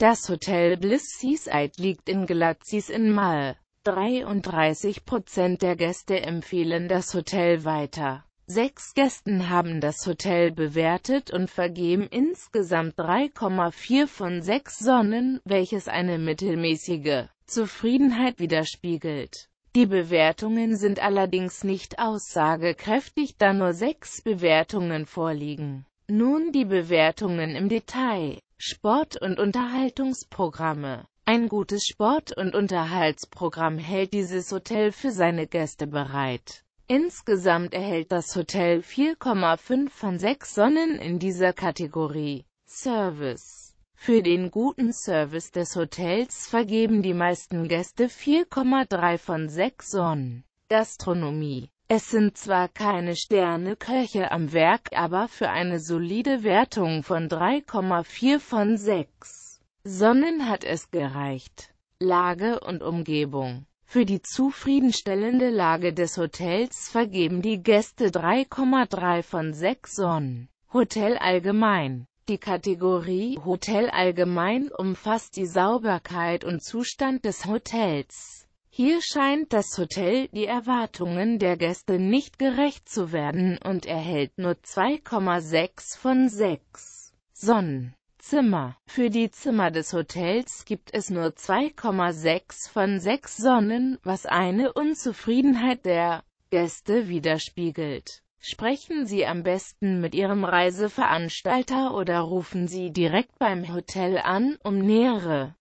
Das Hotel Bliss Seaside liegt in Galatzis in Mal. 33 der Gäste empfehlen das Hotel weiter. Sechs Gästen haben das Hotel bewertet und vergeben insgesamt 3,4 von 6 Sonnen, welches eine mittelmäßige Zufriedenheit widerspiegelt. Die Bewertungen sind allerdings nicht aussagekräftig, da nur sechs Bewertungen vorliegen. Nun die Bewertungen im Detail. Sport- und Unterhaltungsprogramme Ein gutes Sport- und Unterhaltsprogramm hält dieses Hotel für seine Gäste bereit. Insgesamt erhält das Hotel 4,5 von 6 Sonnen in dieser Kategorie. Service Für den guten Service des Hotels vergeben die meisten Gäste 4,3 von 6 Sonnen. Gastronomie es sind zwar keine Sterneköche am Werk, aber für eine solide Wertung von 3,4 von 6 Sonnen hat es gereicht. Lage und Umgebung Für die zufriedenstellende Lage des Hotels vergeben die Gäste 3,3 von 6 Sonnen. Hotel allgemein die Kategorie Hotel allgemein umfasst die Sauberkeit und Zustand des Hotels. Hier scheint das Hotel die Erwartungen der Gäste nicht gerecht zu werden und erhält nur 2,6 von 6 Sonnen. Zimmer. Für die Zimmer des Hotels gibt es nur 2,6 von 6 Sonnen, was eine Unzufriedenheit der Gäste widerspiegelt. Sprechen Sie am besten mit Ihrem Reiseveranstalter oder rufen Sie direkt beim Hotel an, um nähere